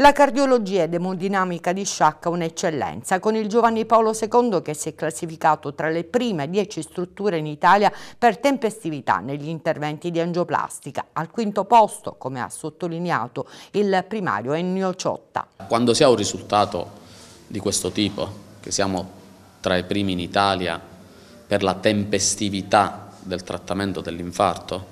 La cardiologia ed emodinamica di Sciacca è un'eccellenza, con il Giovanni Paolo II che si è classificato tra le prime 10 strutture in Italia per tempestività negli interventi di angioplastica, al quinto posto, come ha sottolineato il primario Ennio Ciotta. Quando si ha un risultato di questo tipo, che siamo tra i primi in Italia per la tempestività del trattamento dell'infarto,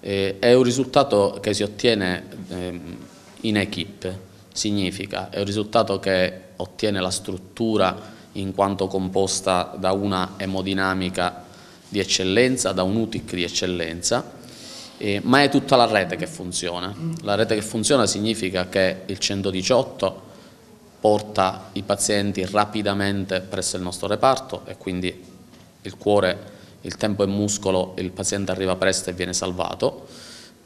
eh, è un risultato che si ottiene ehm, in equip significa, è un risultato che ottiene la struttura in quanto composta da una emodinamica di eccellenza, da un UTIC di eccellenza, eh, ma è tutta la rete che funziona. Mm. La rete che funziona significa che il 118 porta i pazienti rapidamente presso il nostro reparto e quindi il cuore, il tempo è muscolo, il paziente arriva presto e viene salvato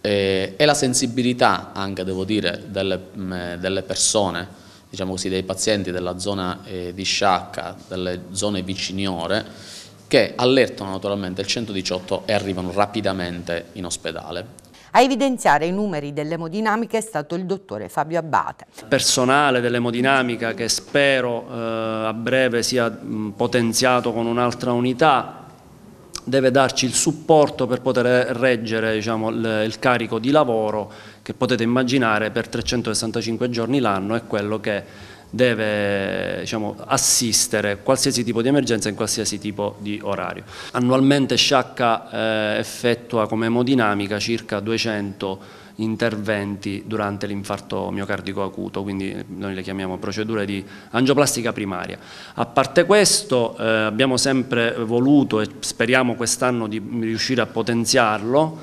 eh, e la sensibilità anche, devo dire, delle, mm, eh, delle persone, diciamo così, dei pazienti della zona eh, di Sciacca, delle zone viciniore, che allertano naturalmente il 118 e arrivano rapidamente in ospedale. A evidenziare i numeri dell'emodinamica è stato il dottore Fabio Abbate. Personale dell'emodinamica che spero eh, a breve sia mm, potenziato con un'altra unità deve darci il supporto per poter reggere diciamo, il, il carico di lavoro che potete immaginare per 365 giorni l'anno è quello che deve diciamo, assistere qualsiasi tipo di emergenza in qualsiasi tipo di orario. Annualmente Sciacca eh, effettua come emodinamica circa 200 interventi durante l'infarto miocardico acuto, quindi noi le chiamiamo procedure di angioplastica primaria. A parte questo eh, abbiamo sempre voluto e speriamo quest'anno di riuscire a potenziarlo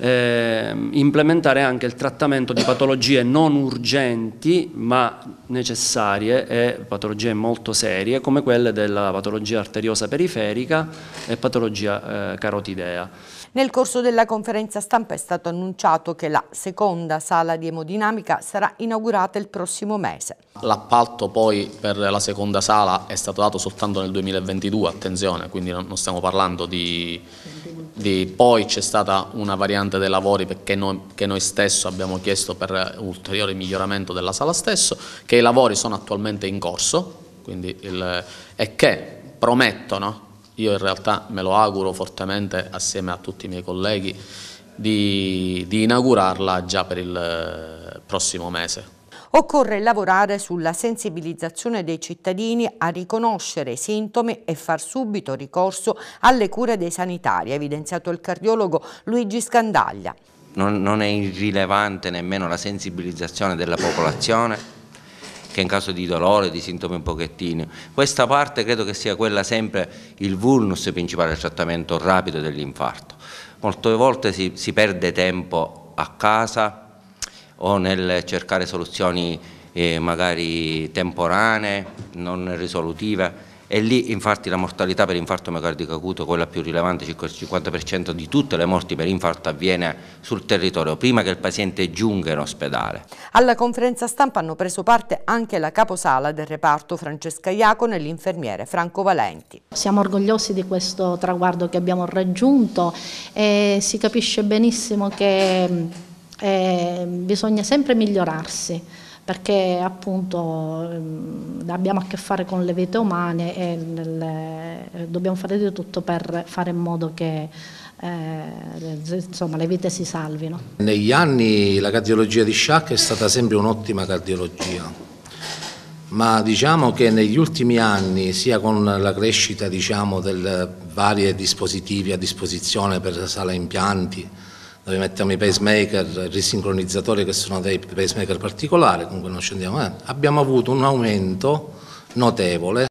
eh, implementare anche il trattamento di patologie non urgenti ma necessarie e patologie molto serie come quelle della patologia arteriosa periferica e patologia eh, carotidea. Nel corso della conferenza stampa è stato annunciato che la seconda sala di emodinamica sarà inaugurata il prossimo mese. L'appalto poi per la seconda sala è stato dato soltanto nel 2022, attenzione, quindi non stiamo parlando di di, poi c'è stata una variante dei lavori perché noi, che noi stesso abbiamo chiesto per ulteriore miglioramento della sala stesso, che i lavori sono attualmente in corso il, e che promettono, io in realtà me lo auguro fortemente assieme a tutti i miei colleghi, di, di inaugurarla già per il eh, prossimo mese, Occorre lavorare sulla sensibilizzazione dei cittadini a riconoscere i sintomi e far subito ricorso alle cure dei sanitari, ha evidenziato il cardiologo Luigi Scandaglia. Non, non è irrilevante nemmeno la sensibilizzazione della popolazione che in caso di dolore, di sintomi un pochettino. Questa parte credo che sia quella sempre il vulnus principale del trattamento rapido dell'infarto. Molte volte si, si perde tempo a casa, o nel cercare soluzioni eh, magari temporanee, non risolutive. E lì infatti la mortalità per infarto miocardico acuto, quella più rilevante, circa il 50% di tutte le morti per infarto avviene sul territorio, prima che il paziente giunga in ospedale. Alla conferenza stampa hanno preso parte anche la caposala del reparto Francesca Iacone e l'infermiere Franco Valenti. Siamo orgogliosi di questo traguardo che abbiamo raggiunto e si capisce benissimo che eh, bisogna sempre migliorarsi perché appunto ehm, abbiamo a che fare con le vite umane e nel, eh, dobbiamo fare di tutto per fare in modo che eh, insomma, le vite si salvino. Negli anni la cardiologia di Sciacca è stata sempre un'ottima cardiologia, ma diciamo che negli ultimi anni, sia con la crescita diciamo, dei vari dispositivi a disposizione per la sala impianti, dove mettiamo i pacemaker, i risincronizzatori che sono dei pacemaker particolari, comunque non scendiamo avanti, eh. abbiamo avuto un aumento notevole